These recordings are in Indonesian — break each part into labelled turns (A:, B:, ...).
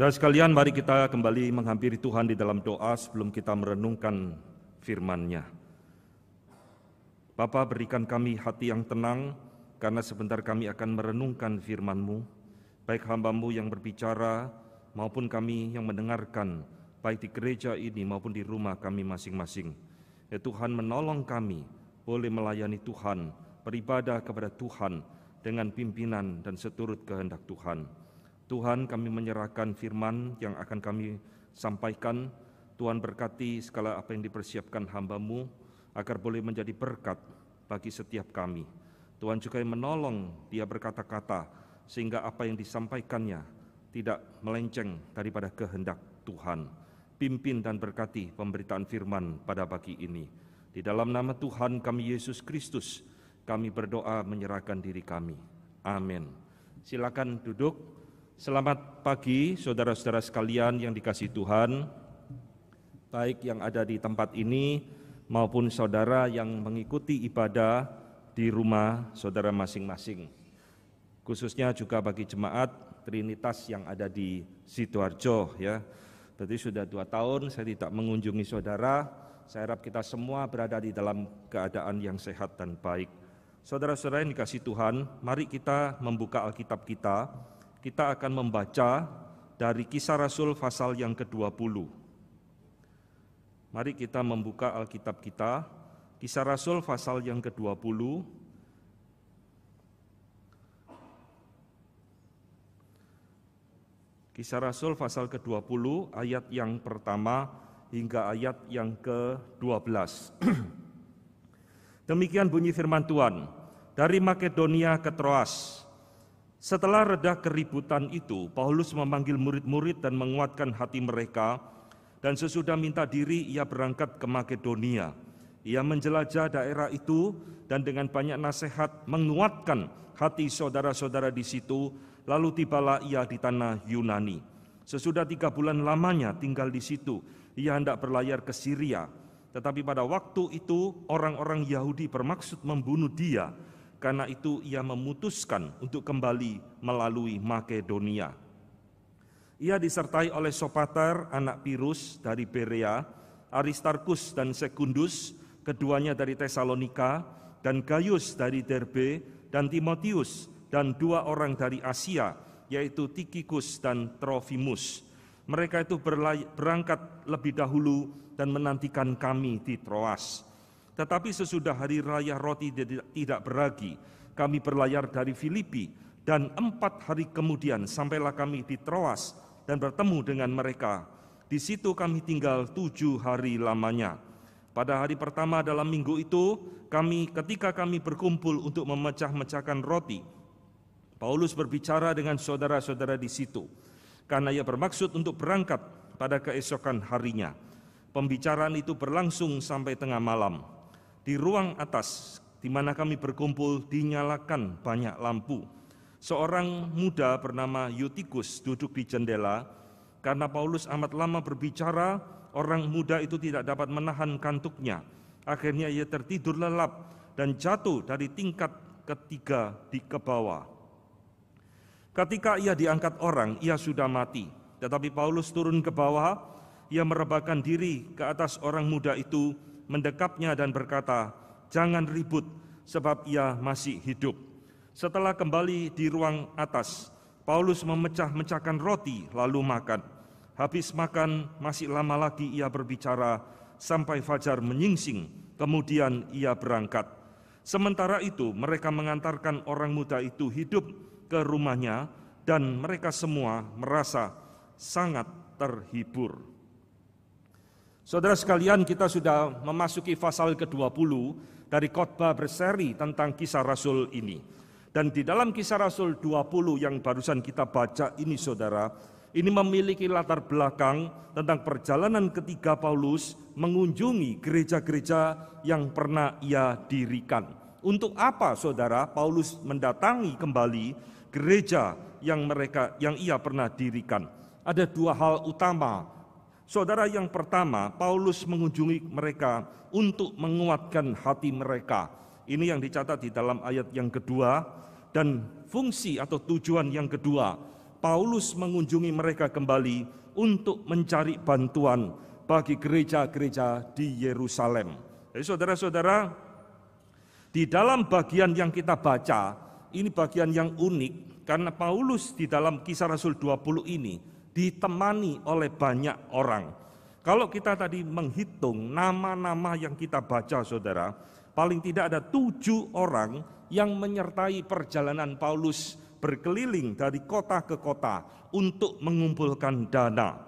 A: Saudara sekalian, mari kita kembali menghampiri Tuhan di dalam doa sebelum kita merenungkan firman-Nya. Bapa berikan kami hati yang tenang, karena sebentar kami akan merenungkan firman-Mu, baik hamba-Mu yang berbicara, maupun kami yang mendengarkan, baik di gereja ini maupun di rumah kami masing-masing. Ya Tuhan menolong kami, boleh melayani Tuhan, beribadah kepada Tuhan, dengan pimpinan dan seturut kehendak Tuhan. Tuhan kami menyerahkan firman yang akan kami sampaikan. Tuhan berkati segala apa yang dipersiapkan hambamu agar boleh menjadi berkat bagi setiap kami. Tuhan juga yang menolong dia berkata-kata sehingga apa yang disampaikannya tidak melenceng daripada kehendak Tuhan. Pimpin dan berkati pemberitaan firman pada pagi ini. Di dalam nama Tuhan kami Yesus Kristus, kami berdoa menyerahkan diri kami. Amin. Silakan duduk. Selamat pagi saudara-saudara sekalian yang dikasih Tuhan, baik yang ada di tempat ini maupun saudara yang mengikuti ibadah di rumah saudara masing-masing. Khususnya juga bagi jemaat Trinitas yang ada di Sidoarjo ya. Berarti sudah dua tahun saya tidak mengunjungi saudara, saya harap kita semua berada di dalam keadaan yang sehat dan baik. Saudara-saudara yang dikasih Tuhan, mari kita membuka Alkitab kita kita akan membaca dari kisah Rasul pasal yang ke-20. Mari kita membuka Alkitab kita, kisah Rasul pasal yang ke-20, Kisah Rasul pasal ke-20 ayat yang pertama hingga ayat yang ke-12. Demikian bunyi firman Tuhan. Dari Makedonia ke Troas, setelah reda keributan itu, Paulus memanggil murid-murid dan menguatkan hati mereka, dan sesudah minta diri ia berangkat ke Makedonia. Ia menjelajah daerah itu dan dengan banyak nasihat menguatkan hati saudara-saudara di situ, lalu tibalah ia di tanah Yunani. Sesudah tiga bulan lamanya tinggal di situ, ia hendak berlayar ke Syria. Tetapi pada waktu itu orang-orang Yahudi bermaksud membunuh dia, karena itu ia memutuskan untuk kembali melalui Makedonia. Ia disertai oleh Sopater, anak Pirus dari Berea, Aristarkus dan Sekundus, keduanya dari Tesalonika, dan Gaius dari Derbe, dan Timotius, dan dua orang dari Asia, yaitu Tikikus dan Trofimus. Mereka itu berangkat lebih dahulu dan menantikan kami di Troas. Tetapi sesudah hari raya roti tidak beragi, kami berlayar dari Filipi, dan empat hari kemudian sampailah kami di Troas dan bertemu dengan mereka. Di situ kami tinggal tujuh hari lamanya. Pada hari pertama dalam minggu itu, kami ketika kami berkumpul untuk memecah-mecahkan roti, Paulus berbicara dengan saudara-saudara di situ, karena ia bermaksud untuk berangkat pada keesokan harinya. Pembicaraan itu berlangsung sampai tengah malam. Di ruang atas, di mana kami berkumpul, dinyalakan banyak lampu. Seorang muda bernama Yutikus duduk di jendela, karena Paulus amat lama berbicara, orang muda itu tidak dapat menahan kantuknya. Akhirnya ia tertidur lelap dan jatuh dari tingkat ketiga di ke bawah. Ketika ia diangkat orang, ia sudah mati. Tetapi Paulus turun ke bawah, ia merebahkan diri ke atas orang muda itu mendekapnya dan berkata, "Jangan ribut, sebab ia masih hidup." Setelah kembali di ruang atas, Paulus memecah-mecahkan roti lalu makan. Habis makan, masih lama lagi ia berbicara sampai fajar menyingsing, kemudian ia berangkat. Sementara itu, mereka mengantarkan orang muda itu hidup ke rumahnya, dan mereka semua merasa sangat terhibur. Saudara sekalian, kita sudah memasuki pasal ke-20 dari khotbah berseri tentang kisah Rasul ini. Dan di dalam kisah Rasul 20 yang barusan kita baca ini saudara, ini memiliki latar belakang tentang perjalanan ketiga Paulus mengunjungi gereja-gereja yang pernah ia dirikan. Untuk apa saudara Paulus mendatangi kembali gereja yang mereka yang ia pernah dirikan? Ada dua hal utama Saudara yang pertama, Paulus mengunjungi mereka untuk menguatkan hati mereka. Ini yang dicatat di dalam ayat yang kedua dan fungsi atau tujuan yang kedua. Paulus mengunjungi mereka kembali untuk mencari bantuan bagi gereja-gereja di Yerusalem. Jadi saudara-saudara, di dalam bagian yang kita baca, ini bagian yang unik karena Paulus di dalam kisah Rasul 20 ini ditemani oleh banyak orang. Kalau kita tadi menghitung nama-nama yang kita baca saudara, paling tidak ada tujuh orang yang menyertai perjalanan Paulus berkeliling dari kota ke kota untuk mengumpulkan dana.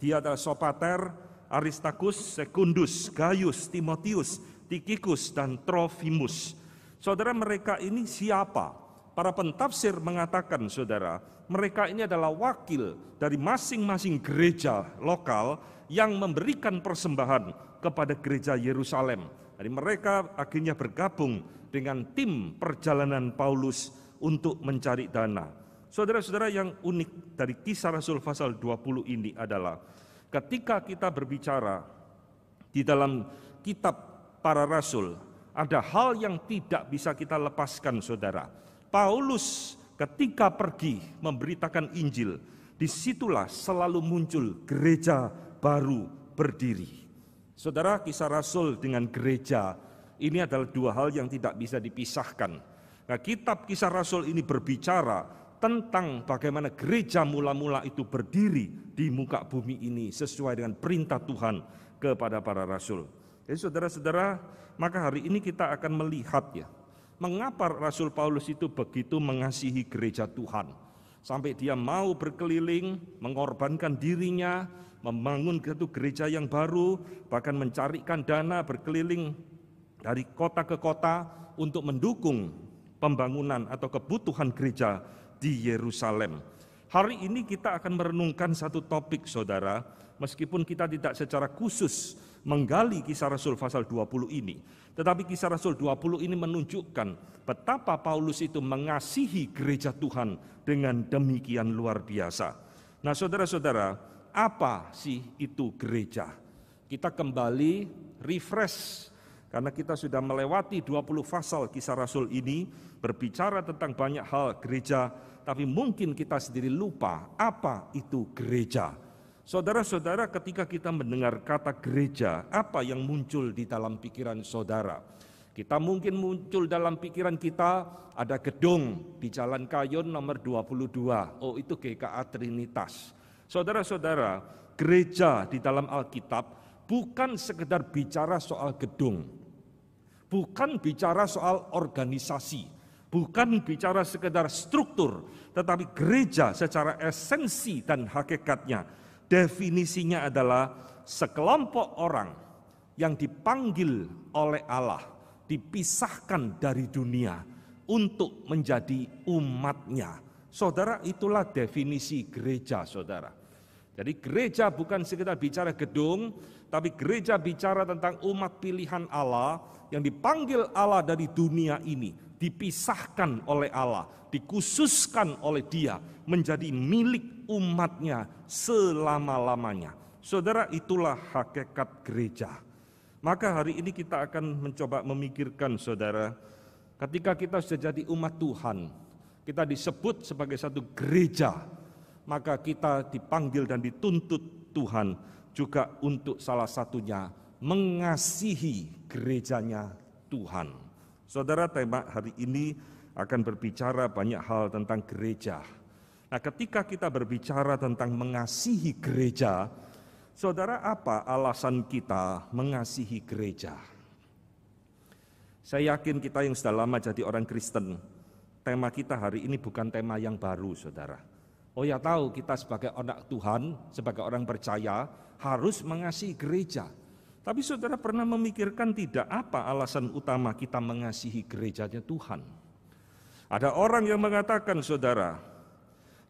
A: Dia adalah Sopater, Aristakus, Sekundus, Gaius, Timotius, Tikikus, dan Trofimus. Saudara mereka ini siapa? para pentafsir mengatakan saudara, mereka ini adalah wakil dari masing-masing gereja lokal yang memberikan persembahan kepada gereja Yerusalem. Jadi mereka akhirnya bergabung dengan tim perjalanan Paulus untuk mencari dana. Saudara-saudara yang unik dari kisah Rasul pasal 20 ini adalah ketika kita berbicara di dalam kitab para rasul, ada hal yang tidak bisa kita lepaskan saudara Paulus ketika pergi memberitakan Injil, disitulah selalu muncul gereja baru berdiri. Saudara, kisah Rasul dengan gereja ini adalah dua hal yang tidak bisa dipisahkan. Nah, kitab kisah Rasul ini berbicara tentang bagaimana gereja mula-mula itu berdiri di muka bumi ini sesuai dengan perintah Tuhan kepada para rasul. Jadi saudara-saudara, maka hari ini kita akan melihat ya, Mengapa Rasul Paulus itu begitu mengasihi gereja Tuhan? Sampai dia mau berkeliling, mengorbankan dirinya, membangun satu gereja yang baru, bahkan mencarikan dana berkeliling dari kota ke kota untuk mendukung pembangunan atau kebutuhan gereja di Yerusalem. Hari ini kita akan merenungkan satu topik saudara, meskipun kita tidak secara khusus menggali kisah Rasul pasal 20 ini. Tetapi kisah Rasul 20 ini menunjukkan betapa Paulus itu mengasihi gereja Tuhan dengan demikian luar biasa. Nah saudara-saudara, apa sih itu gereja? Kita kembali refresh karena kita sudah melewati 20 pasal kisah Rasul ini berbicara tentang banyak hal gereja, tapi mungkin kita sendiri lupa apa itu gereja. Saudara-saudara, ketika kita mendengar kata gereja, apa yang muncul di dalam pikiran saudara? Kita mungkin muncul dalam pikiran kita ada gedung di Jalan Kayon nomor 22. Oh, itu GKA Trinitas. Saudara-saudara, gereja di dalam Alkitab bukan sekedar bicara soal gedung. Bukan bicara soal organisasi, bukan bicara sekedar struktur, tetapi gereja secara esensi dan hakikatnya Definisinya adalah sekelompok orang yang dipanggil oleh Allah, dipisahkan dari dunia untuk menjadi umatnya. Saudara, itulah definisi gereja, saudara. Jadi gereja bukan sekedar bicara gedung, tapi gereja bicara tentang umat pilihan Allah yang dipanggil Allah dari dunia ini, dipisahkan oleh Allah, dikhususkan oleh dia, menjadi milik umatnya selama-lamanya. Saudara itulah hakikat gereja. Maka hari ini kita akan mencoba memikirkan saudara, ketika kita sudah jadi umat Tuhan, kita disebut sebagai satu gereja, maka kita dipanggil dan dituntut Tuhan juga untuk salah satunya mengasihi gerejanya Tuhan. Saudara tema hari ini akan berbicara banyak hal tentang gereja. Nah, ketika kita berbicara tentang mengasihi gereja, saudara, apa alasan kita mengasihi gereja? Saya yakin kita yang sudah lama jadi orang Kristen, tema kita hari ini bukan tema yang baru, saudara. Oh ya tahu kita sebagai anak Tuhan, sebagai orang percaya harus mengasihi gereja. Tapi saudara pernah memikirkan tidak apa alasan utama kita mengasihi gerejanya Tuhan? Ada orang yang mengatakan saudara,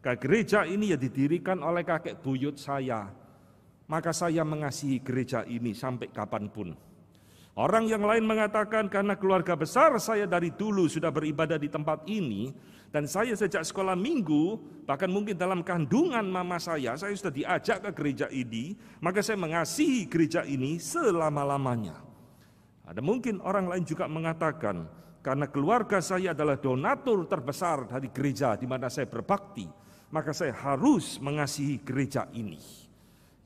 A: ke gereja ini ya didirikan oleh kakek buyut saya, maka saya mengasihi gereja ini sampai kapanpun. Orang yang lain mengatakan karena keluarga besar saya dari dulu sudah beribadah di tempat ini, dan saya sejak sekolah minggu, bahkan mungkin dalam kandungan mama saya, saya sudah diajak ke gereja ini, maka saya mengasihi gereja ini selama-lamanya. Ada mungkin orang lain juga mengatakan, karena keluarga saya adalah donatur terbesar dari gereja di mana saya berbakti, maka saya harus mengasihi gereja ini.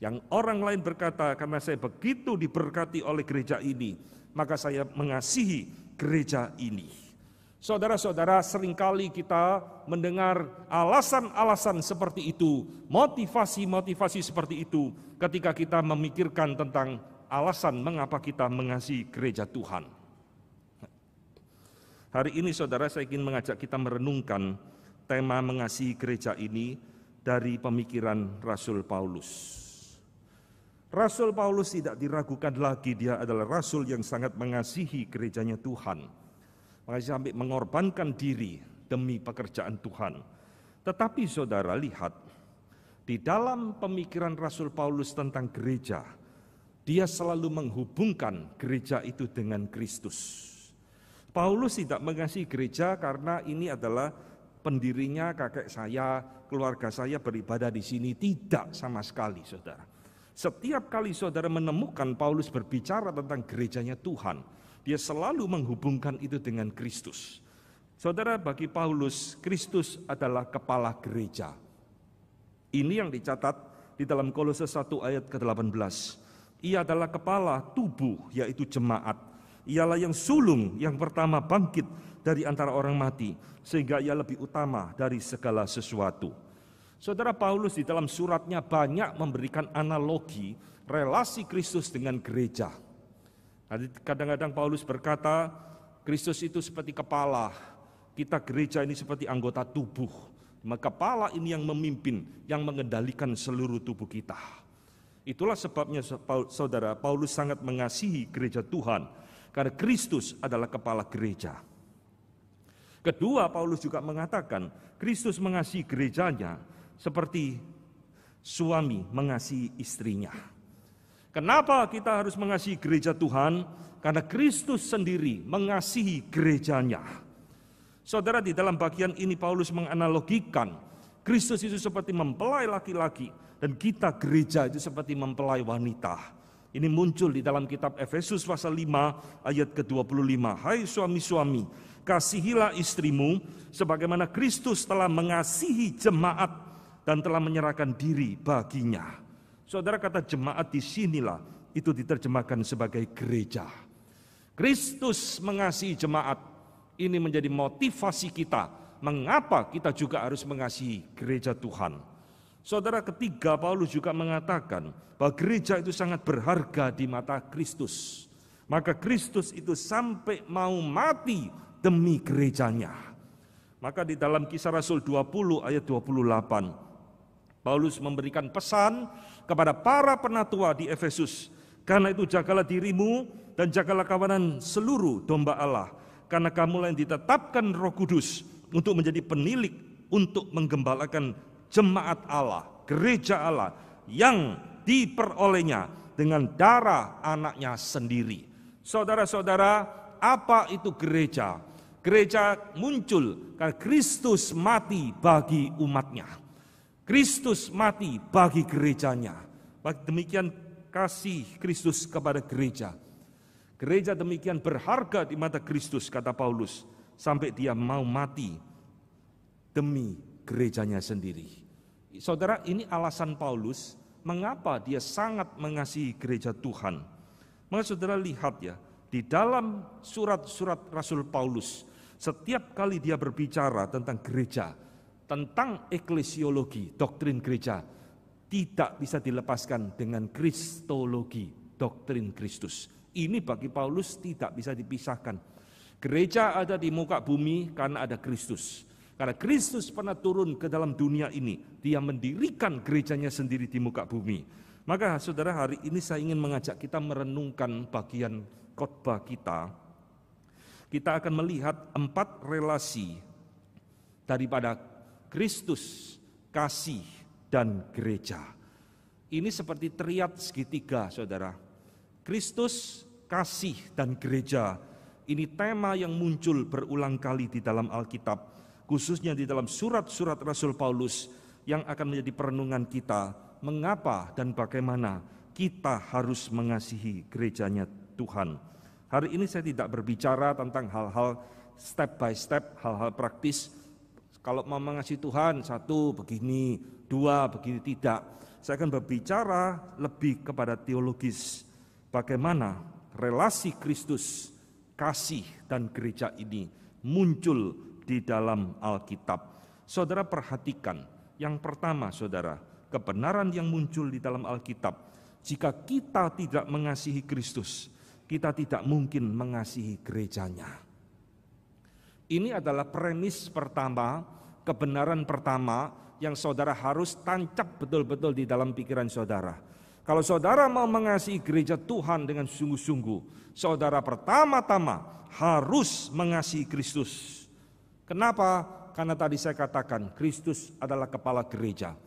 A: Yang orang lain berkata, karena saya begitu diberkati oleh gereja ini, maka saya mengasihi gereja ini. Saudara-saudara, seringkali kita mendengar alasan-alasan seperti itu, motivasi-motivasi seperti itu ketika kita memikirkan tentang alasan mengapa kita mengasihi gereja Tuhan. Hari ini saudara saya ingin mengajak kita merenungkan tema mengasihi gereja ini dari pemikiran Rasul Paulus. Rasul Paulus tidak diragukan lagi dia adalah rasul yang sangat mengasihi gerejanya Tuhan Makanya sampai mengorbankan diri demi pekerjaan Tuhan. Tetapi saudara lihat, di dalam pemikiran Rasul Paulus tentang gereja, dia selalu menghubungkan gereja itu dengan Kristus. Paulus tidak mengasihi gereja karena ini adalah pendirinya kakek saya, keluarga saya beribadah di sini. Tidak sama sekali saudara. Setiap kali saudara menemukan Paulus berbicara tentang gerejanya Tuhan, dia selalu menghubungkan itu dengan Kristus. Saudara, bagi Paulus, Kristus adalah kepala gereja. Ini yang dicatat di dalam Kolose 1 ayat ke-18. Ia adalah kepala tubuh, yaitu jemaat. Ialah yang sulung, yang pertama bangkit dari antara orang mati, sehingga ia lebih utama dari segala sesuatu. Saudara Paulus di dalam suratnya banyak memberikan analogi relasi Kristus dengan gereja. Kadang-kadang Paulus berkata, Kristus itu seperti kepala, kita gereja ini seperti anggota tubuh. Maka kepala ini yang memimpin, yang mengendalikan seluruh tubuh kita. Itulah sebabnya saudara Paulus sangat mengasihi gereja Tuhan karena Kristus adalah kepala gereja. Kedua, Paulus juga mengatakan Kristus mengasihi gerejanya seperti suami mengasihi istrinya. Kenapa kita harus mengasihi gereja Tuhan? Karena Kristus sendiri mengasihi gerejanya. Saudara, di dalam bagian ini Paulus menganalogikan Kristus itu seperti mempelai laki-laki dan kita gereja itu seperti mempelai wanita. Ini muncul di dalam kitab Efesus pasal 5 ayat ke-25. Hai suami-suami, kasihilah istrimu sebagaimana Kristus telah mengasihi jemaat dan telah menyerahkan diri baginya. Saudara kata jemaat di sinilah itu diterjemahkan sebagai gereja. Kristus mengasihi jemaat. Ini menjadi motivasi kita. Mengapa kita juga harus mengasihi gereja Tuhan? Saudara ketiga Paulus juga mengatakan bahwa gereja itu sangat berharga di mata Kristus. Maka Kristus itu sampai mau mati demi gerejanya. Maka di dalam kisah Rasul 20 ayat 28 Paulus memberikan pesan kepada para penatua di Efesus. Karena itu jagalah dirimu dan jagalah kawanan seluruh domba Allah. Karena kamu yang ditetapkan roh kudus untuk menjadi penilik untuk menggembalakan jemaat Allah, gereja Allah yang diperolehnya dengan darah anaknya sendiri. Saudara-saudara, apa itu gereja? Gereja muncul karena Kristus mati bagi umatnya. Kristus mati bagi gerejanya. Demikian kasih Kristus kepada gereja. Gereja demikian berharga di mata Kristus, kata Paulus, sampai dia mau mati demi gerejanya sendiri. Saudara, ini alasan Paulus mengapa dia sangat mengasihi gereja Tuhan. Maka saudara lihat ya, di dalam surat-surat Rasul Paulus, setiap kali dia berbicara tentang gereja, tentang eklesiologi, doktrin gereja, tidak bisa dilepaskan dengan kristologi, doktrin Kristus. Ini bagi Paulus tidak bisa dipisahkan. Gereja ada di muka bumi karena ada Kristus. Karena Kristus pernah turun ke dalam dunia ini, dia mendirikan gerejanya sendiri di muka bumi. Maka saudara hari ini saya ingin mengajak kita merenungkan bagian khotbah kita. Kita akan melihat empat relasi daripada Kristus, kasih, dan gereja. Ini seperti teriat segitiga, saudara. Kristus, kasih, dan gereja. Ini tema yang muncul berulang kali di dalam Alkitab, khususnya di dalam surat-surat Rasul Paulus yang akan menjadi perenungan kita. Mengapa dan bagaimana kita harus mengasihi gerejanya Tuhan? Hari ini saya tidak berbicara tentang hal-hal step by step, hal-hal praktis, kalau mau mengasihi Tuhan, satu begini, dua begini tidak. Saya akan berbicara lebih kepada teologis. Bagaimana relasi Kristus, kasih dan gereja ini muncul di dalam Alkitab. Saudara perhatikan, yang pertama saudara, kebenaran yang muncul di dalam Alkitab. Jika kita tidak mengasihi Kristus, kita tidak mungkin mengasihi gerejanya. Ini adalah premis pertama, kebenaran pertama yang saudara harus tancap betul-betul di dalam pikiran saudara. Kalau saudara mau mengasihi gereja Tuhan dengan sungguh-sungguh, saudara pertama-tama harus mengasihi Kristus. Kenapa? Karena tadi saya katakan, Kristus adalah kepala gereja.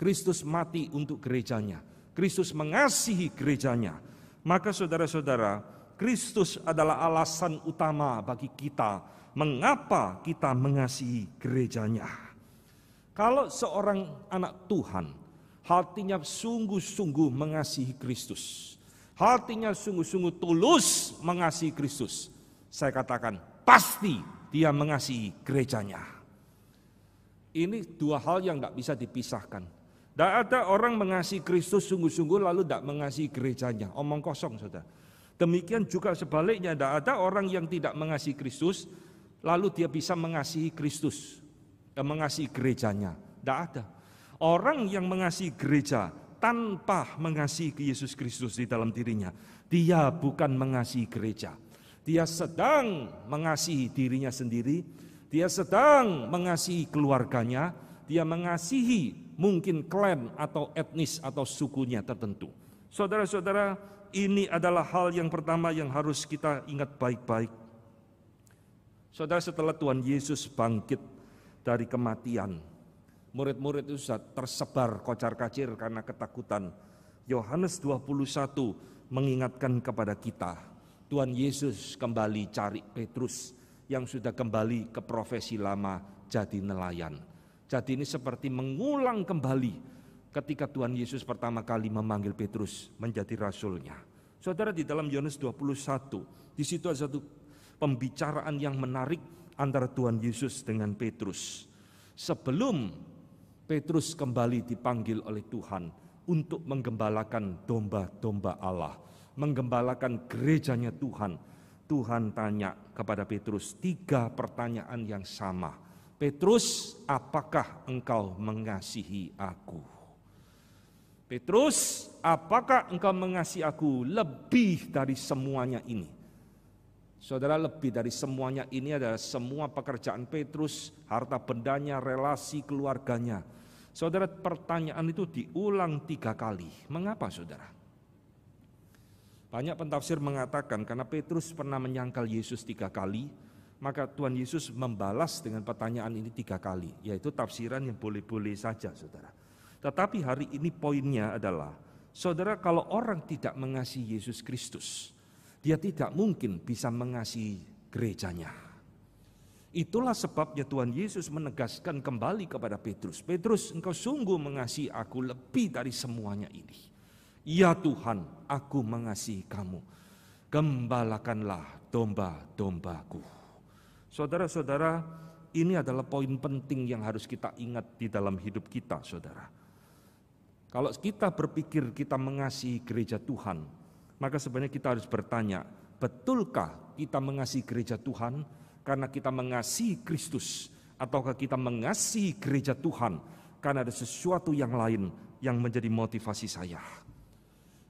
A: Kristus mati untuk gerejanya. Kristus mengasihi gerejanya. Maka saudara-saudara, Kristus adalah alasan utama bagi kita mengapa kita mengasihi gerejanya. Kalau seorang anak Tuhan hatinya sungguh-sungguh mengasihi Kristus, hatinya sungguh-sungguh tulus mengasihi Kristus, saya katakan pasti dia mengasihi gerejanya. Ini dua hal yang tidak bisa dipisahkan. Tidak ada orang mengasihi Kristus sungguh-sungguh lalu tidak mengasihi gerejanya. Omong kosong saudara. Demikian juga sebaliknya, tidak ada orang yang tidak mengasihi Kristus lalu dia bisa mengasihi Kristus dan eh, mengasihi gerejanya. Tidak ada. Orang yang mengasihi gereja tanpa mengasihi Yesus Kristus di dalam dirinya, dia bukan mengasihi gereja. Dia sedang mengasihi dirinya sendiri, dia sedang mengasihi keluarganya, dia mengasihi mungkin klan atau etnis atau sukunya tertentu. Saudara-saudara, ini adalah hal yang pertama yang harus kita ingat baik-baik Saudara setelah Tuhan Yesus bangkit dari kematian, murid-murid itu tersebar kocar-kacir karena ketakutan. Yohanes 21 mengingatkan kepada kita, Tuhan Yesus kembali cari Petrus yang sudah kembali ke profesi lama jadi nelayan. Jadi ini seperti mengulang kembali ketika Tuhan Yesus pertama kali memanggil Petrus menjadi rasulnya. Saudara di dalam Yohanes 21, di situ ada satu pembicaraan yang menarik antara Tuhan Yesus dengan Petrus. Sebelum Petrus kembali dipanggil oleh Tuhan untuk menggembalakan domba-domba Allah, menggembalakan gerejanya Tuhan. Tuhan tanya kepada Petrus tiga pertanyaan yang sama. Petrus, apakah engkau mengasihi aku? Petrus, apakah engkau mengasihi aku lebih dari semuanya ini? Saudara lebih dari semuanya ini adalah semua pekerjaan Petrus, harta bendanya, relasi keluarganya. Saudara pertanyaan itu diulang tiga kali. Mengapa saudara? Banyak pentafsir mengatakan karena Petrus pernah menyangkal Yesus tiga kali, maka Tuhan Yesus membalas dengan pertanyaan ini tiga kali, yaitu tafsiran yang boleh-boleh saja saudara. Tetapi hari ini poinnya adalah, saudara kalau orang tidak mengasihi Yesus Kristus, dia tidak mungkin bisa mengasihi gerejanya. Itulah sebabnya Tuhan Yesus menegaskan kembali kepada Petrus, "Petrus, engkau sungguh mengasihi aku lebih dari semuanya ini. Ya Tuhan, aku mengasihi kamu. Gembalakanlah domba-dombaku." Saudara-saudara, ini adalah poin penting yang harus kita ingat di dalam hidup kita, Saudara. Kalau kita berpikir kita mengasihi gereja Tuhan, maka sebenarnya kita harus bertanya, betulkah kita mengasihi gereja Tuhan karena kita mengasihi Kristus ataukah kita mengasihi gereja Tuhan karena ada sesuatu yang lain yang menjadi motivasi saya.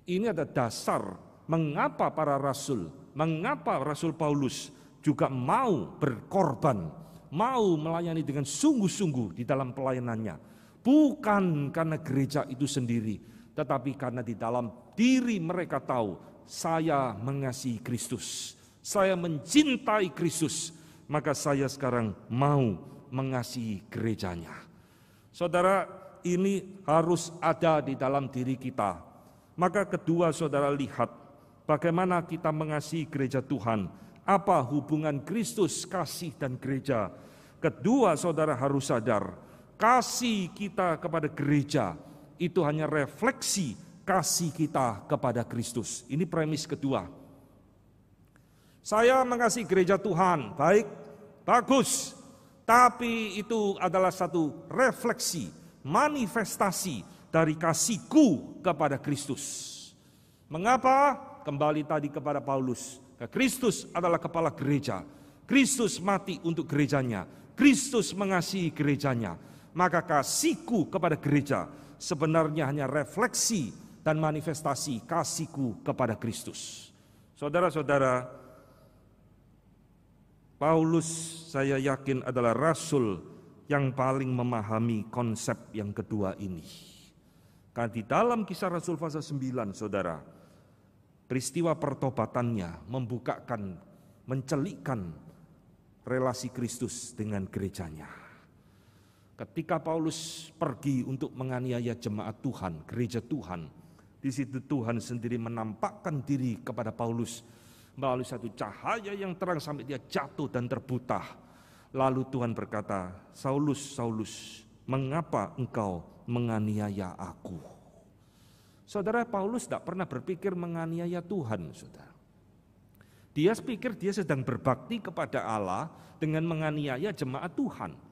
A: Ini ada dasar mengapa para rasul, mengapa Rasul Paulus juga mau berkorban, mau melayani dengan sungguh-sungguh di dalam pelayanannya. Bukan karena gereja itu sendiri, tetapi karena di dalam diri mereka tahu saya mengasihi Kristus, saya mencintai Kristus, maka saya sekarang mau mengasihi gerejanya. Saudara, ini harus ada di dalam diri kita. Maka kedua saudara lihat bagaimana kita mengasihi gereja Tuhan, apa hubungan Kristus, kasih dan gereja. Kedua saudara harus sadar, kasih kita kepada gereja itu hanya refleksi kasih kita kepada Kristus. Ini premis kedua. Saya mengasihi gereja Tuhan, baik, bagus, tapi itu adalah satu refleksi, manifestasi dari kasihku kepada Kristus. Mengapa? Kembali tadi kepada Paulus. Kristus adalah kepala gereja. Kristus mati untuk gerejanya. Kristus mengasihi gerejanya. Maka kasihku kepada gereja sebenarnya hanya refleksi dan manifestasi kasihku kepada Kristus. Saudara-saudara, Paulus saya yakin adalah rasul yang paling memahami konsep yang kedua ini. Karena di dalam kisah Rasul pasal 9, saudara, peristiwa pertobatannya membukakan, mencelikkan relasi Kristus dengan gerejanya. Ketika Paulus pergi untuk menganiaya jemaat Tuhan, gereja Tuhan, di situ Tuhan sendiri menampakkan diri kepada Paulus melalui satu cahaya yang terang sampai dia jatuh dan terbutah. Lalu Tuhan berkata, "Saulus, Saulus, mengapa engkau menganiaya aku?" Saudara Paulus tidak pernah berpikir menganiaya Tuhan, Saudara. Dia pikir dia sedang berbakti kepada Allah dengan menganiaya jemaat Tuhan.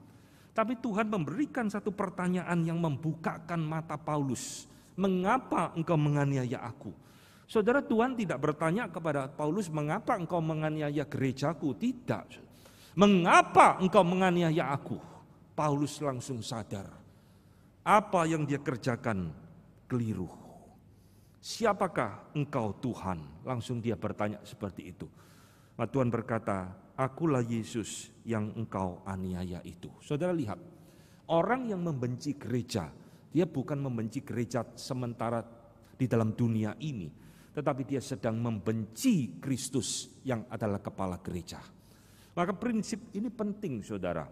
A: Tapi Tuhan memberikan satu pertanyaan yang membukakan mata Paulus. Mengapa engkau menganiaya aku? Saudara Tuhan tidak bertanya kepada Paulus, mengapa engkau menganiaya gerejaku? Tidak. Mengapa engkau menganiaya aku? Paulus langsung sadar. Apa yang dia kerjakan keliru. Siapakah engkau Tuhan? Langsung dia bertanya seperti itu. Nah, Tuhan berkata, akulah Yesus yang engkau aniaya itu. Saudara lihat, orang yang membenci gereja, dia bukan membenci gereja sementara di dalam dunia ini, tetapi dia sedang membenci Kristus yang adalah kepala gereja. Maka prinsip ini penting saudara.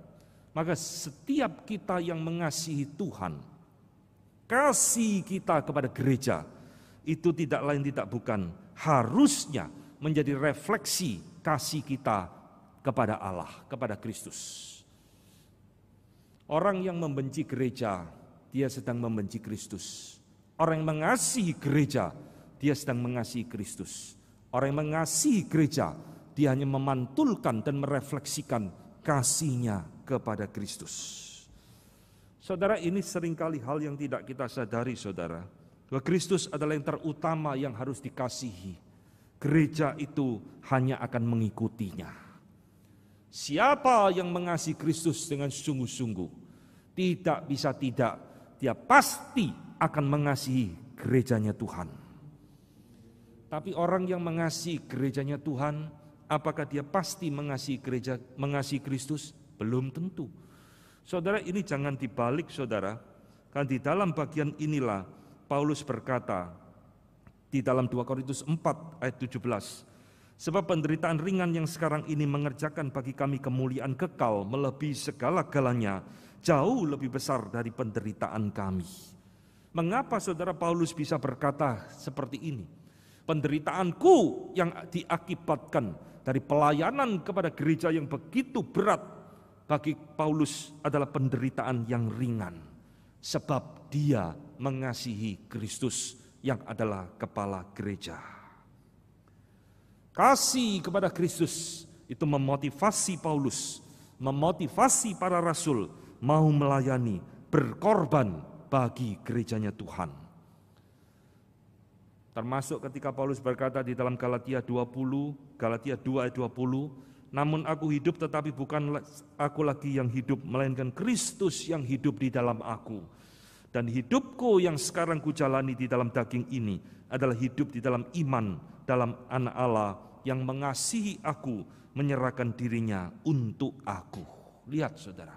A: Maka setiap kita yang mengasihi Tuhan, kasih kita kepada gereja, itu tidak lain tidak bukan harusnya menjadi refleksi kasih kita kepada Allah, kepada Kristus. Orang yang membenci gereja, dia sedang membenci Kristus. Orang yang mengasihi gereja, dia sedang mengasihi Kristus. Orang yang mengasihi gereja, dia hanya memantulkan dan merefleksikan kasihnya kepada Kristus. Saudara, ini seringkali hal yang tidak kita sadari, saudara. Bahwa Kristus adalah yang terutama yang harus dikasihi. Gereja itu hanya akan mengikutinya. Siapa yang mengasihi Kristus dengan sungguh-sungguh, tidak bisa tidak, dia pasti akan mengasihi gerejanya Tuhan. Tapi orang yang mengasihi gerejanya Tuhan, apakah dia pasti mengasihi gereja mengasihi Kristus? Belum tentu. Saudara, ini jangan dibalik, Saudara. Kan di dalam bagian inilah Paulus berkata di dalam 2 Korintus 4 ayat 17, Sebab penderitaan ringan yang sekarang ini mengerjakan bagi kami kemuliaan kekal melebihi segala-galanya, jauh lebih besar dari penderitaan kami. Mengapa saudara Paulus bisa berkata seperti ini? Penderitaanku yang diakibatkan dari pelayanan kepada gereja yang begitu berat bagi Paulus adalah penderitaan yang ringan, sebab dia mengasihi Kristus yang adalah kepala gereja. Kasih kepada Kristus itu memotivasi Paulus, memotivasi para rasul mau melayani, berkorban bagi gerejanya Tuhan. Termasuk ketika Paulus berkata di dalam Galatia 20, Galatia 2 ayat 20, namun aku hidup tetapi bukan aku lagi yang hidup, melainkan Kristus yang hidup di dalam aku. Dan hidupku yang sekarang kujalani di dalam daging ini adalah hidup di dalam iman, dalam anak Allah yang mengasihi aku, menyerahkan dirinya untuk aku. Lihat saudara,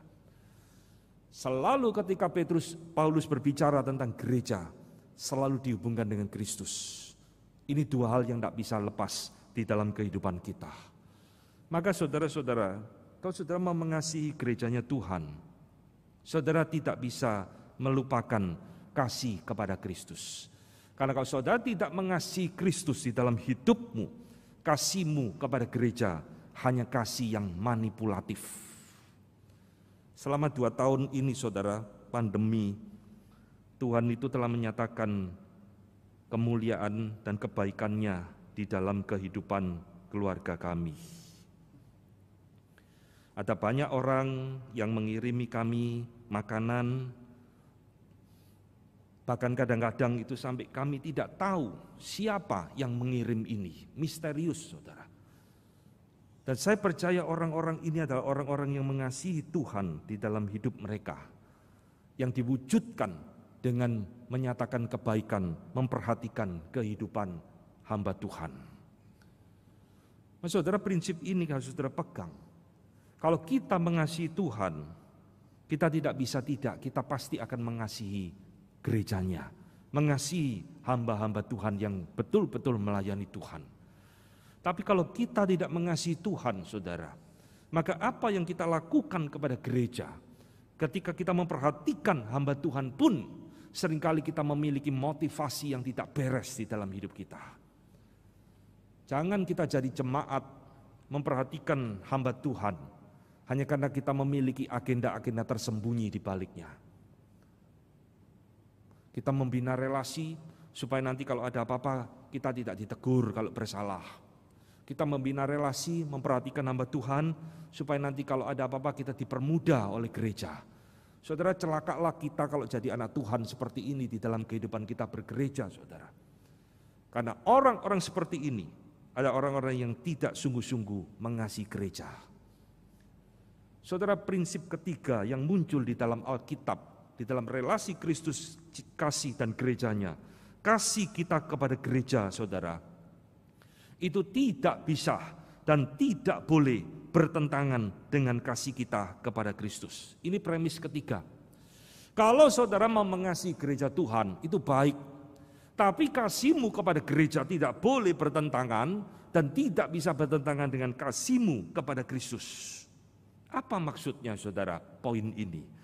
A: selalu ketika Petrus Paulus berbicara tentang gereja, selalu dihubungkan dengan Kristus. Ini dua hal yang tidak bisa lepas di dalam kehidupan kita. Maka saudara-saudara, kalau saudara mau mengasihi gerejanya Tuhan, saudara tidak bisa melupakan kasih kepada Kristus. Karena kalau saudara tidak mengasihi Kristus di dalam hidupmu, kasihmu kepada gereja hanya kasih yang manipulatif. Selama dua tahun ini saudara, pandemi, Tuhan itu telah menyatakan kemuliaan dan kebaikannya di dalam kehidupan keluarga kami. Ada banyak orang yang mengirimi kami makanan, Bahkan kadang-kadang itu sampai kami tidak tahu siapa yang mengirim ini. Misterius, saudara. Dan saya percaya orang-orang ini adalah orang-orang yang mengasihi Tuhan di dalam hidup mereka. Yang diwujudkan dengan menyatakan kebaikan, memperhatikan kehidupan hamba Tuhan. Nah, saudara, prinsip ini harus saudara pegang. Kalau kita mengasihi Tuhan, kita tidak bisa tidak, kita pasti akan mengasihi gerejanya, mengasihi hamba-hamba Tuhan yang betul-betul melayani Tuhan. Tapi kalau kita tidak mengasihi Tuhan, saudara, maka apa yang kita lakukan kepada gereja ketika kita memperhatikan hamba Tuhan pun seringkali kita memiliki motivasi yang tidak beres di dalam hidup kita. Jangan kita jadi jemaat memperhatikan hamba Tuhan hanya karena kita memiliki agenda-agenda tersembunyi di baliknya. Kita membina relasi supaya nanti kalau ada apa-apa kita tidak ditegur kalau bersalah. Kita membina relasi, memperhatikan hamba Tuhan supaya nanti kalau ada apa-apa kita dipermudah oleh gereja. Saudara, celakalah kita kalau jadi anak Tuhan seperti ini di dalam kehidupan kita bergereja, saudara. Karena orang-orang seperti ini ada orang-orang yang tidak sungguh-sungguh mengasihi gereja. Saudara, prinsip ketiga yang muncul di dalam Alkitab di dalam relasi Kristus kasih dan gerejanya. Kasih kita kepada gereja, saudara, itu tidak bisa dan tidak boleh bertentangan dengan kasih kita kepada Kristus. Ini premis ketiga. Kalau saudara mau mengasihi gereja Tuhan, itu baik. Tapi kasihmu kepada gereja tidak boleh bertentangan dan tidak bisa bertentangan dengan kasihmu kepada Kristus. Apa maksudnya saudara poin ini?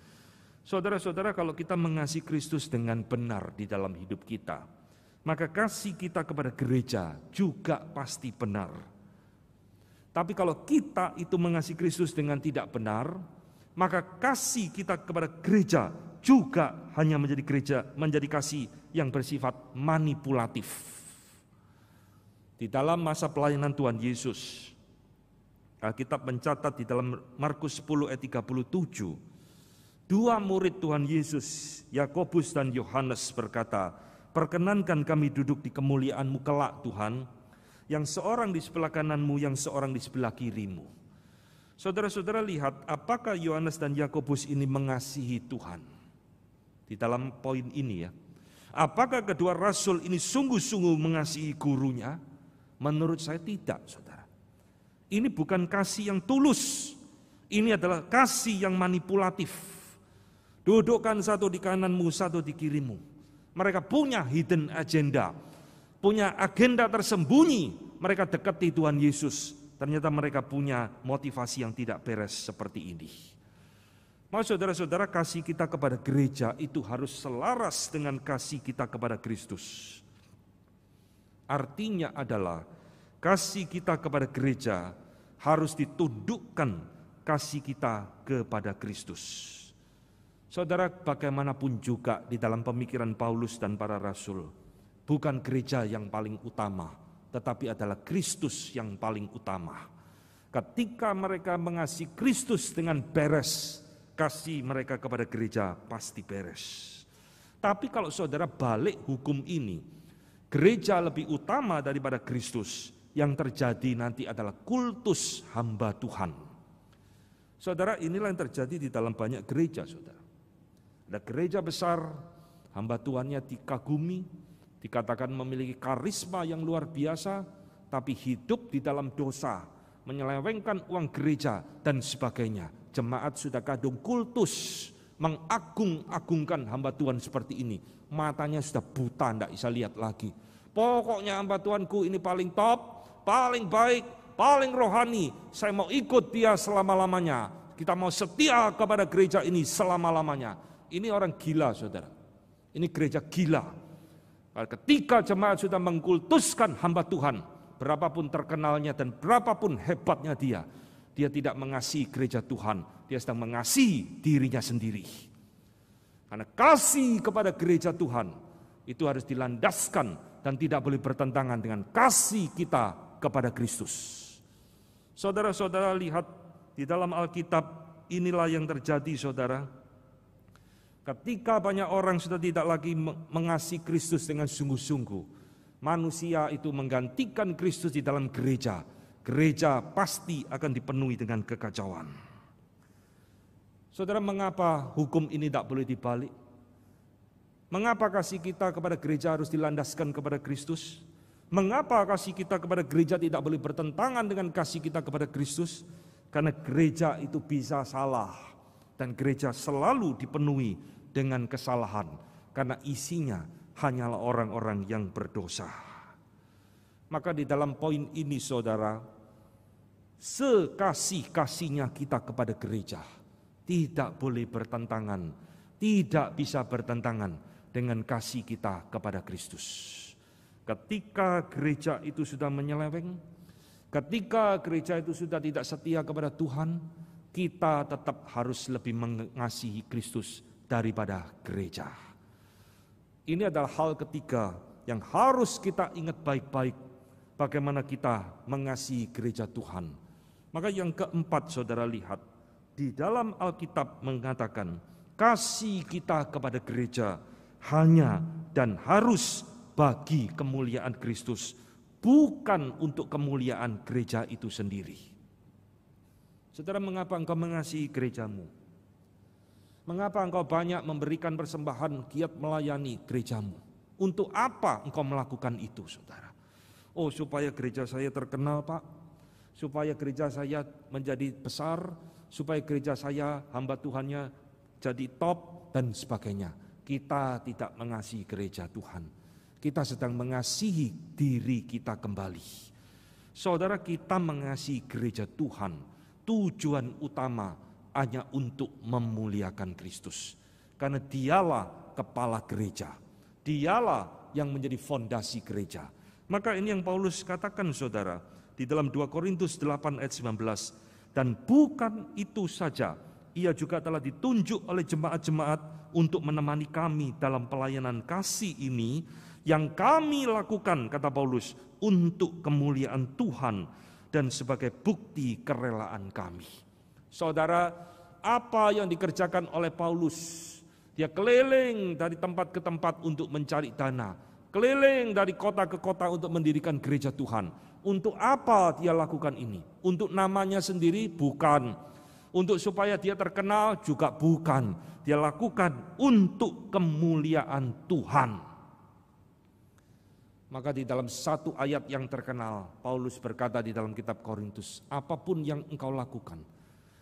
A: Saudara-saudara, kalau kita mengasihi Kristus dengan benar di dalam hidup kita, maka kasih kita kepada gereja juga pasti benar. Tapi kalau kita itu mengasihi Kristus dengan tidak benar, maka kasih kita kepada gereja juga hanya menjadi gereja, menjadi kasih yang bersifat manipulatif. Di dalam masa pelayanan Tuhan Yesus, Alkitab mencatat di dalam Markus 10 ayat e 37, Dua murid Tuhan Yesus, Yakobus dan Yohanes berkata, "Perkenankan kami duduk di kemuliaan-Mu kelak, Tuhan, yang seorang di sebelah kananmu, yang seorang di sebelah kirimu." Saudara-saudara lihat apakah Yohanes dan Yakobus ini mengasihi Tuhan. Di dalam poin ini ya. Apakah kedua rasul ini sungguh-sungguh mengasihi gurunya? Menurut saya tidak, Saudara. Ini bukan kasih yang tulus. Ini adalah kasih yang manipulatif Dudukkan satu di kananmu, satu di kirimu. Mereka punya hidden agenda, punya agenda tersembunyi. Mereka dekati Tuhan Yesus. Ternyata mereka punya motivasi yang tidak beres seperti ini. Mau saudara-saudara kasih kita kepada gereja itu harus selaras dengan kasih kita kepada Kristus. Artinya adalah kasih kita kepada gereja harus ditundukkan kasih kita kepada Kristus. Saudara, bagaimanapun juga di dalam pemikiran Paulus dan para rasul, bukan gereja yang paling utama, tetapi adalah Kristus yang paling utama. Ketika mereka mengasihi Kristus dengan beres, kasih mereka kepada gereja pasti beres. Tapi kalau saudara balik hukum ini, gereja lebih utama daripada Kristus, yang terjadi nanti adalah kultus hamba Tuhan. Saudara, inilah yang terjadi di dalam banyak gereja, saudara. Ada gereja besar, hamba Tuhannya dikagumi, dikatakan memiliki karisma yang luar biasa, tapi hidup di dalam dosa, menyelewengkan uang gereja dan sebagainya. Jemaat sudah kadung kultus, mengagung-agungkan hamba Tuhan seperti ini. Matanya sudah buta, tidak bisa lihat lagi. Pokoknya hamba Tuhanku ini paling top, paling baik, paling rohani. Saya mau ikut dia selama-lamanya. Kita mau setia kepada gereja ini selama-lamanya ini orang gila saudara. Ini gereja gila. Ketika jemaat sudah mengkultuskan hamba Tuhan, berapapun terkenalnya dan berapapun hebatnya dia, dia tidak mengasihi gereja Tuhan, dia sedang mengasihi dirinya sendiri. Karena kasih kepada gereja Tuhan itu harus dilandaskan dan tidak boleh bertentangan dengan kasih kita kepada Kristus. Saudara-saudara lihat di dalam Alkitab inilah yang terjadi saudara. Ketika banyak orang sudah tidak lagi mengasihi Kristus dengan sungguh-sungguh, manusia itu menggantikan Kristus di dalam gereja. Gereja pasti akan dipenuhi dengan kekacauan. Saudara, mengapa hukum ini tidak boleh dibalik? Mengapa kasih kita kepada gereja harus dilandaskan kepada Kristus? Mengapa kasih kita kepada gereja tidak boleh bertentangan dengan kasih kita kepada Kristus? Karena gereja itu bisa salah dan gereja selalu dipenuhi dengan kesalahan karena isinya hanyalah orang-orang yang berdosa. Maka di dalam poin ini saudara, sekasih-kasihnya kita kepada gereja tidak boleh bertentangan, tidak bisa bertentangan dengan kasih kita kepada Kristus. Ketika gereja itu sudah menyeleweng, ketika gereja itu sudah tidak setia kepada Tuhan, kita tetap harus lebih mengasihi Kristus daripada gereja. Ini adalah hal ketiga yang harus kita ingat baik-baik bagaimana kita mengasihi gereja Tuhan. Maka yang keempat saudara lihat, di dalam Alkitab mengatakan, kasih kita kepada gereja hanya dan harus bagi kemuliaan Kristus, bukan untuk kemuliaan gereja itu sendiri. Saudara, mengapa engkau mengasihi gerejamu? Mengapa engkau banyak memberikan persembahan kiat melayani gerejamu? Untuk apa engkau melakukan itu, saudara? Oh, supaya gereja saya terkenal, Pak. Supaya gereja saya menjadi besar, supaya gereja saya hamba Tuhannya jadi top dan sebagainya. Kita tidak mengasihi gereja Tuhan. Kita sedang mengasihi diri kita kembali. Saudara kita mengasihi gereja Tuhan tujuan utama hanya untuk memuliakan Kristus. Karena dialah kepala gereja. Dialah yang menjadi fondasi gereja. Maka ini yang Paulus katakan saudara di dalam 2 Korintus 8 ayat 19. Dan bukan itu saja, ia juga telah ditunjuk oleh jemaat-jemaat untuk menemani kami dalam pelayanan kasih ini yang kami lakukan, kata Paulus, untuk kemuliaan Tuhan dan sebagai bukti kerelaan kami. Saudara, apa yang dikerjakan oleh Paulus? Dia keliling dari tempat ke tempat untuk mencari dana, keliling dari kota ke kota untuk mendirikan gereja Tuhan. Untuk apa dia lakukan ini? Untuk namanya sendiri bukan. Untuk supaya dia terkenal juga bukan. Dia lakukan untuk kemuliaan Tuhan. Maka di dalam satu ayat yang terkenal, Paulus berkata di dalam kitab Korintus, apapun yang engkau lakukan,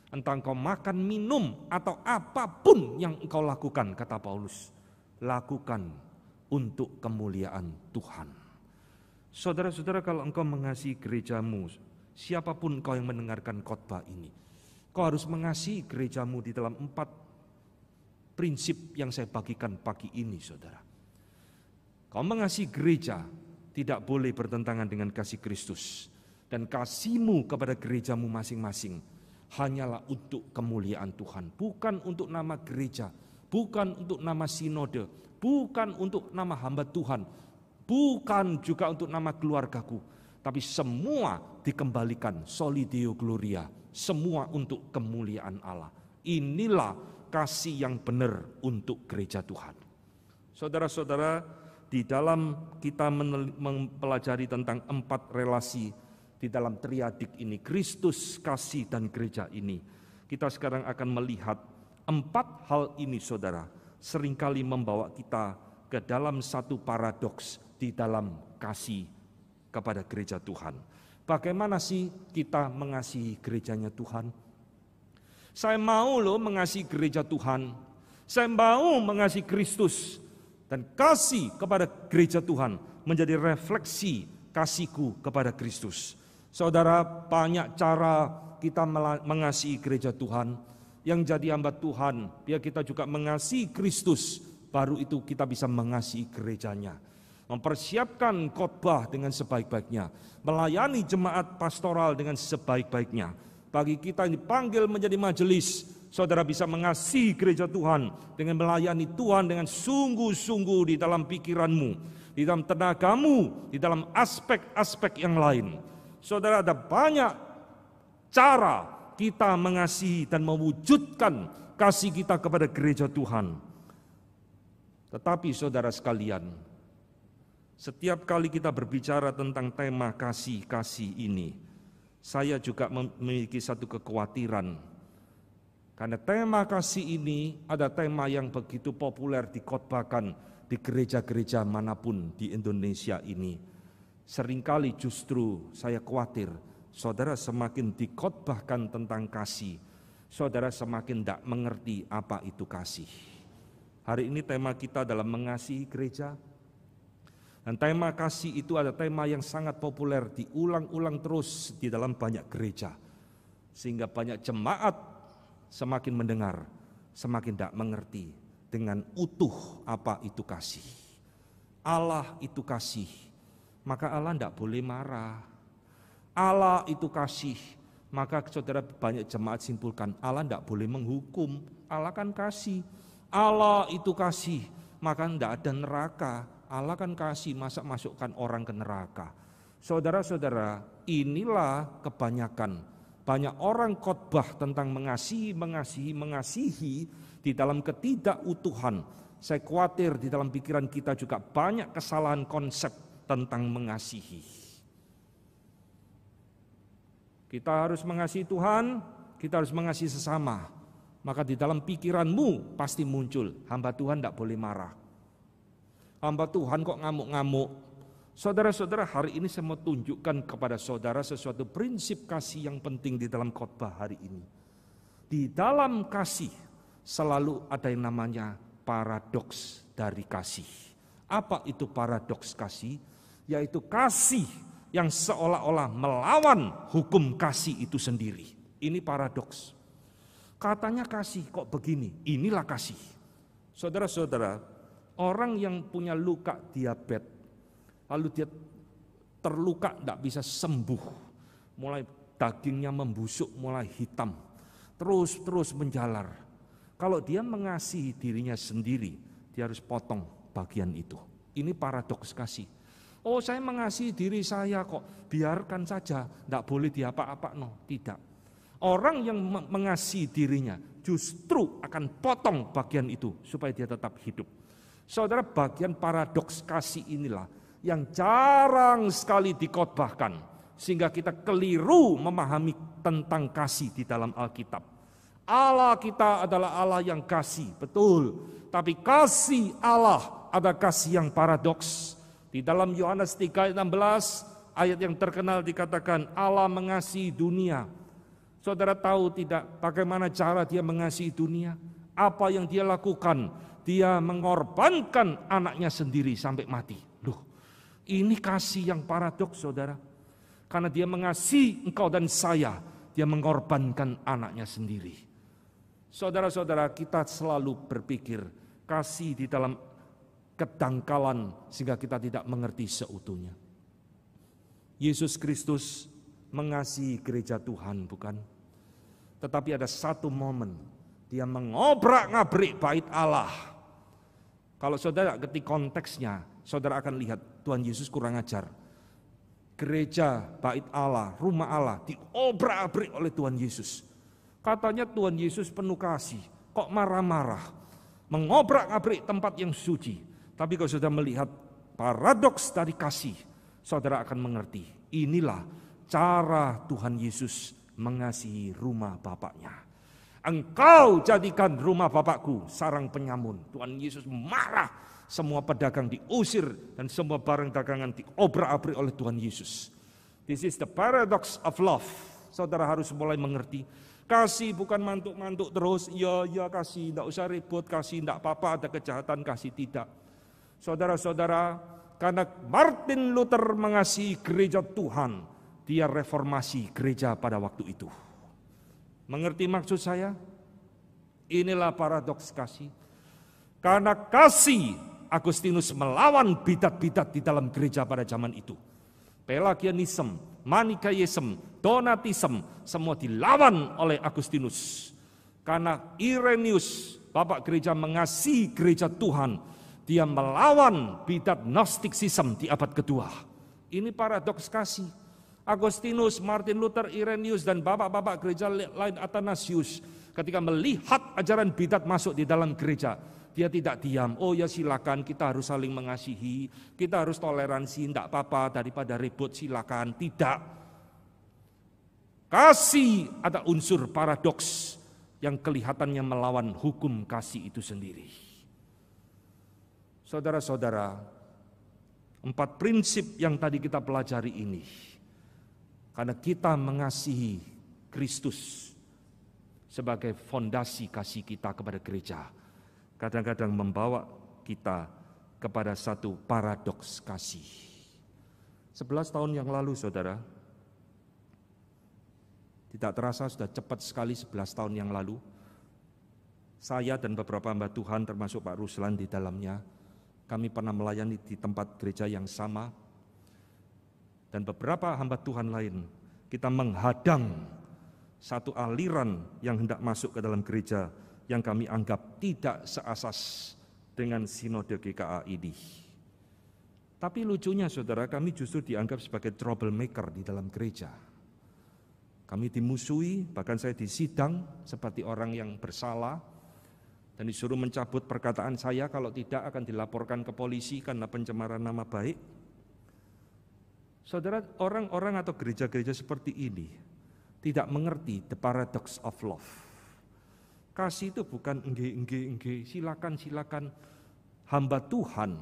A: entah engkau makan, minum, atau apapun yang engkau lakukan, kata Paulus, lakukan untuk kemuliaan Tuhan. Saudara-saudara kalau engkau mengasihi gerejamu, siapapun engkau yang mendengarkan khotbah ini, kau harus mengasihi gerejamu di dalam empat prinsip yang saya bagikan pagi ini saudara. Kau mengasihi gereja tidak boleh bertentangan dengan kasih Kristus. Dan kasihmu kepada gerejamu masing-masing hanyalah untuk kemuliaan Tuhan, bukan untuk nama gereja, bukan untuk nama sinode, bukan untuk nama hamba Tuhan, bukan juga untuk nama keluargaku, tapi semua dikembalikan solidio gloria, semua untuk kemuliaan Allah. Inilah kasih yang benar untuk gereja Tuhan. Saudara-saudara, di dalam kita mempelajari tentang empat relasi di dalam triadik ini, Kristus, kasih, dan gereja ini. Kita sekarang akan melihat empat hal ini saudara, seringkali membawa kita ke dalam satu paradoks di dalam kasih kepada gereja Tuhan. Bagaimana sih kita mengasihi gerejanya Tuhan? Saya mau loh mengasihi gereja Tuhan. Saya mau mengasihi Kristus. Dan kasih kepada gereja Tuhan menjadi refleksi kasihku kepada Kristus. Saudara, banyak cara kita mengasihi gereja Tuhan. Yang jadi hamba Tuhan, biar kita juga mengasihi Kristus, baru itu kita bisa mengasihi gerejanya mempersiapkan khotbah dengan sebaik-baiknya, melayani jemaat pastoral dengan sebaik-baiknya. Bagi kita yang dipanggil menjadi majelis, saudara bisa mengasihi gereja Tuhan dengan melayani Tuhan dengan sungguh-sungguh di dalam pikiranmu, di dalam tenagamu, di dalam aspek-aspek yang lain. Saudara ada banyak cara kita mengasihi dan mewujudkan kasih kita kepada gereja Tuhan. Tetapi saudara sekalian, setiap kali kita berbicara tentang tema kasih-kasih ini, saya juga memiliki satu kekhawatiran karena tema kasih ini ada tema yang begitu populer dikotbahkan di gereja-gereja manapun di Indonesia ini. Seringkali justru saya khawatir saudara semakin dikotbahkan tentang kasih, saudara semakin tidak mengerti apa itu kasih. Hari ini tema kita dalam mengasihi gereja. Dan tema kasih itu ada tema yang sangat populer diulang-ulang terus di dalam banyak gereja. Sehingga banyak jemaat semakin mendengar, semakin tidak mengerti dengan utuh apa itu kasih. Allah itu kasih, maka Allah tidak boleh marah. Allah itu kasih, maka saudara banyak jemaat simpulkan Allah tidak boleh menghukum, Allah kan kasih. Allah itu kasih, maka tidak ada neraka. Allah kan kasih, masa masukkan orang ke neraka. Saudara-saudara, inilah kebanyakan banyak orang khotbah tentang mengasihi, mengasihi, mengasihi di dalam ketidakutuhan. Saya khawatir di dalam pikiran kita juga banyak kesalahan konsep tentang mengasihi. Kita harus mengasihi Tuhan, kita harus mengasihi sesama. Maka di dalam pikiranmu pasti muncul, hamba Tuhan tidak boleh marah. Hamba Tuhan kok ngamuk-ngamuk, Saudara-saudara, hari ini saya mau tunjukkan kepada saudara sesuatu prinsip kasih yang penting di dalam khotbah hari ini. Di dalam kasih selalu ada yang namanya paradoks dari kasih. Apa itu paradoks kasih? Yaitu kasih yang seolah-olah melawan hukum kasih itu sendiri. Ini paradoks. Katanya kasih kok begini, inilah kasih. Saudara-saudara, orang yang punya luka diabetes lalu dia terluka tidak bisa sembuh mulai dagingnya membusuk mulai hitam terus-terus menjalar kalau dia mengasihi dirinya sendiri dia harus potong bagian itu ini paradoks kasih Oh saya mengasihi diri saya kok, biarkan saja, tidak boleh diapa-apa, no, tidak. Orang yang mengasihi dirinya justru akan potong bagian itu supaya dia tetap hidup. Saudara bagian paradoks kasih inilah yang jarang sekali dikotbahkan sehingga kita keliru memahami tentang kasih di dalam Alkitab. Allah kita adalah Allah yang kasih, betul. Tapi kasih Allah ada kasih yang paradoks. Di dalam Yohanes belas ayat yang terkenal dikatakan Allah mengasihi dunia. Saudara tahu tidak bagaimana cara dia mengasihi dunia? Apa yang dia lakukan? Dia mengorbankan anaknya sendiri sampai mati. Ini kasih yang paradoks, saudara. Karena dia mengasihi engkau dan saya, dia mengorbankan anaknya sendiri. Saudara-saudara, kita selalu berpikir kasih di dalam kedangkalan sehingga kita tidak mengerti seutuhnya. Yesus Kristus mengasihi gereja Tuhan, bukan? Tetapi ada satu momen dia mengobrak-ngabrik bait Allah. Kalau saudara ketika konteksnya, Saudara akan lihat Tuhan Yesus kurang ajar. Gereja, bait Allah, rumah Allah diobrak-abrik oleh Tuhan Yesus. Katanya Tuhan Yesus penuh kasih, kok marah-marah. Mengobrak-abrik tempat yang suci. Tapi kalau sudah melihat paradoks dari kasih, saudara akan mengerti. Inilah cara Tuhan Yesus mengasihi rumah Bapaknya. Engkau jadikan rumah Bapakku sarang penyamun. Tuhan Yesus marah semua pedagang diusir dan semua barang dagangan diobrak-abrik oleh Tuhan Yesus. This is the paradox of love. Saudara harus mulai mengerti. Kasih bukan mantuk-mantuk terus. Ya, ya kasih, tidak usah ribut. Kasih, tidak apa-apa. Ada kejahatan, kasih tidak. Saudara-saudara, karena Martin Luther mengasihi gereja Tuhan, dia reformasi gereja pada waktu itu. Mengerti maksud saya? Inilah paradoks kasih. Karena kasih Agustinus melawan bidat-bidat di dalam gereja pada zaman itu. Pelagianism, Manikaism, Donatism, semua dilawan oleh Agustinus. Karena Irenius, Bapak gereja mengasihi gereja Tuhan, dia melawan bidat Gnosticism di abad kedua. Ini paradoks kasih. Agustinus, Martin Luther, Irenius, dan bapak-bapak gereja lain Athanasius ketika melihat ajaran bidat masuk di dalam gereja, dia tidak diam, oh ya silakan kita harus saling mengasihi, kita harus toleransi, tidak apa-apa daripada ribut silakan. Tidak. Kasih ada unsur paradoks yang kelihatannya melawan hukum kasih itu sendiri. Saudara-saudara, empat prinsip yang tadi kita pelajari ini, karena kita mengasihi Kristus sebagai fondasi kasih kita kepada gereja, kadang-kadang membawa kita kepada satu paradoks kasih. Sebelas tahun yang lalu saudara, tidak terasa sudah cepat sekali sebelas tahun yang lalu, saya dan beberapa hamba Tuhan termasuk Pak Ruslan di dalamnya, kami pernah melayani di tempat gereja yang sama, dan beberapa hamba Tuhan lain, kita menghadang satu aliran yang hendak masuk ke dalam gereja yang kami anggap tidak seasas dengan sinode GKA ini. Tapi lucunya saudara, kami justru dianggap sebagai troublemaker di dalam gereja. Kami dimusuhi, bahkan saya disidang seperti orang yang bersalah, dan disuruh mencabut perkataan saya kalau tidak akan dilaporkan ke polisi karena pencemaran nama baik. Saudara, orang-orang atau gereja-gereja seperti ini tidak mengerti the paradox of love Kasih itu bukan engge engge engge, silakan silakan hamba Tuhan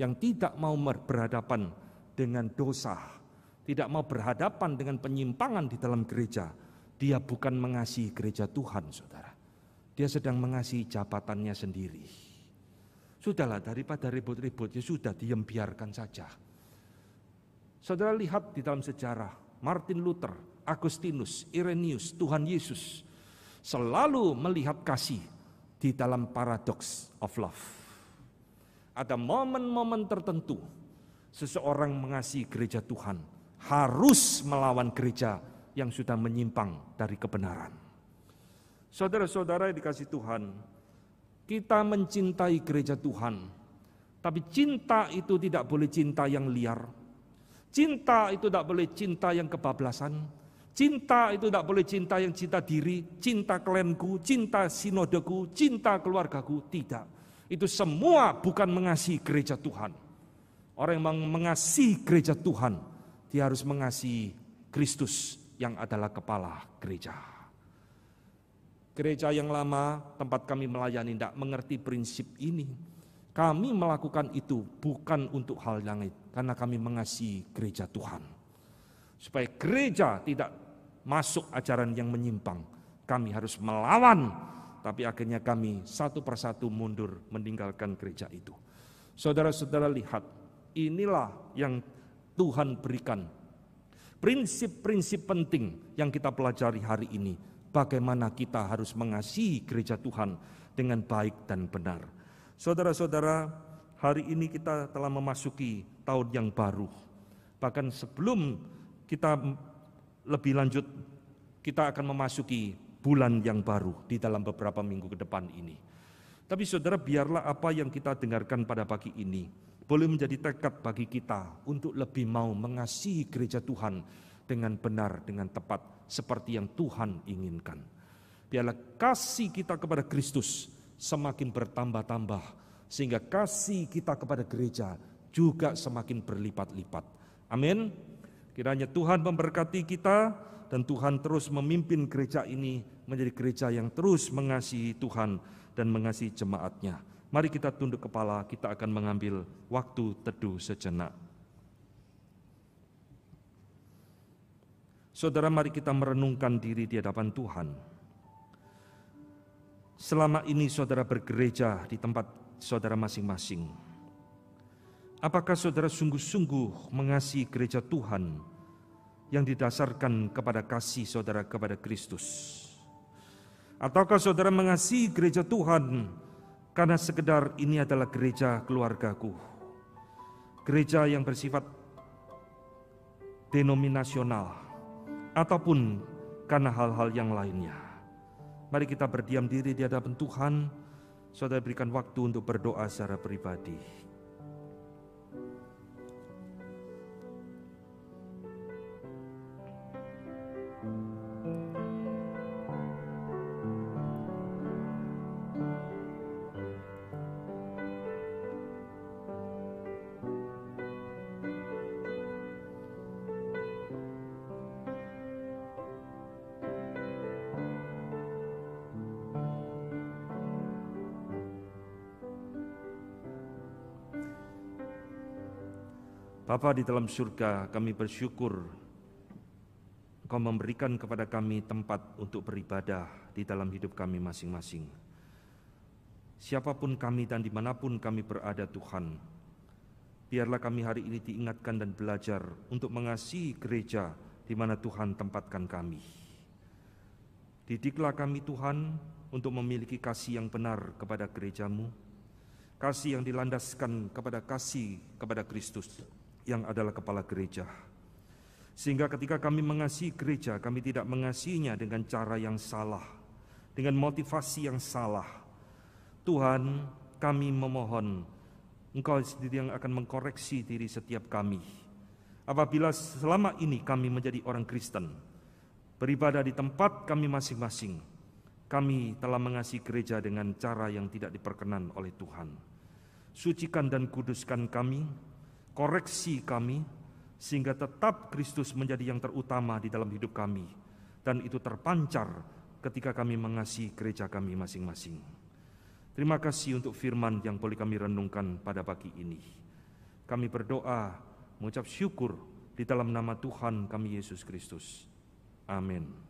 A: yang tidak mau berhadapan dengan dosa, tidak mau berhadapan dengan penyimpangan di dalam gereja, dia bukan mengasihi gereja Tuhan, Saudara. Dia sedang mengasihi jabatannya sendiri. Sudahlah daripada ribut-ribut ya sudah diam biarkan saja. Saudara lihat di dalam sejarah Martin Luther, Agustinus, Irenaeus, Tuhan Yesus selalu melihat kasih di dalam paradox of love. Ada momen-momen tertentu seseorang mengasihi gereja Tuhan harus melawan gereja yang sudah menyimpang dari kebenaran. Saudara-saudara yang dikasih Tuhan, kita mencintai gereja Tuhan, tapi cinta itu tidak boleh cinta yang liar. Cinta itu tidak boleh cinta yang kebablasan, Cinta itu tidak boleh cinta yang cinta diri, cinta klanku, cinta sinodeku, cinta keluargaku, tidak. Itu semua bukan mengasihi gereja Tuhan. Orang yang mengasihi gereja Tuhan, dia harus mengasihi Kristus yang adalah kepala gereja. Gereja yang lama tempat kami melayani tidak mengerti prinsip ini. Kami melakukan itu bukan untuk hal yang langit, karena kami mengasihi gereja Tuhan. Supaya gereja tidak masuk ajaran yang menyimpang. Kami harus melawan, tapi akhirnya kami satu persatu mundur meninggalkan gereja itu. Saudara-saudara lihat, inilah yang Tuhan berikan. Prinsip-prinsip penting yang kita pelajari hari ini. Bagaimana kita harus mengasihi gereja Tuhan dengan baik dan benar. Saudara-saudara, hari ini kita telah memasuki tahun yang baru. Bahkan sebelum kita lebih lanjut kita akan memasuki bulan yang baru di dalam beberapa minggu ke depan ini. Tapi saudara biarlah apa yang kita dengarkan pada pagi ini boleh menjadi tekad bagi kita untuk lebih mau mengasihi gereja Tuhan dengan benar, dengan tepat, seperti yang Tuhan inginkan. Biarlah kasih kita kepada Kristus semakin bertambah-tambah, sehingga kasih kita kepada gereja juga semakin berlipat-lipat. Amin. Kiranya Tuhan memberkati kita dan Tuhan terus memimpin gereja ini menjadi gereja yang terus mengasihi Tuhan dan mengasihi jemaatnya. Mari kita tunduk kepala, kita akan mengambil waktu teduh sejenak. Saudara, mari kita merenungkan diri di hadapan Tuhan. Selama ini saudara bergereja di tempat saudara masing-masing Apakah saudara sungguh-sungguh mengasihi gereja Tuhan yang didasarkan kepada kasih saudara kepada Kristus? Ataukah saudara mengasihi gereja Tuhan karena sekedar ini adalah gereja keluargaku? Gereja yang bersifat denominasional ataupun karena hal-hal yang lainnya. Mari kita berdiam diri di hadapan Tuhan. Saudara berikan waktu untuk berdoa secara pribadi. Bapa di dalam surga, kami bersyukur Engkau memberikan kepada kami tempat untuk beribadah di dalam hidup kami masing-masing. Siapapun kami dan dimanapun kami berada Tuhan, biarlah kami hari ini diingatkan dan belajar untuk mengasihi gereja di mana Tuhan tempatkan kami. Didiklah kami Tuhan untuk memiliki kasih yang benar kepada gerejamu, kasih yang dilandaskan kepada kasih kepada Kristus, yang adalah kepala gereja. Sehingga ketika kami mengasihi gereja, kami tidak mengasihinya dengan cara yang salah, dengan motivasi yang salah. Tuhan, kami memohon Engkau sendiri yang akan mengkoreksi diri setiap kami. Apabila selama ini kami menjadi orang Kristen, beribadah di tempat kami masing-masing, kami telah mengasihi gereja dengan cara yang tidak diperkenan oleh Tuhan. Sucikan dan kuduskan kami, koreksi kami sehingga tetap Kristus menjadi yang terutama di dalam hidup kami dan itu terpancar ketika kami mengasihi gereja kami masing-masing. Terima kasih untuk firman yang boleh kami renungkan pada pagi ini. Kami berdoa mengucap syukur di dalam nama Tuhan kami Yesus Kristus. Amin.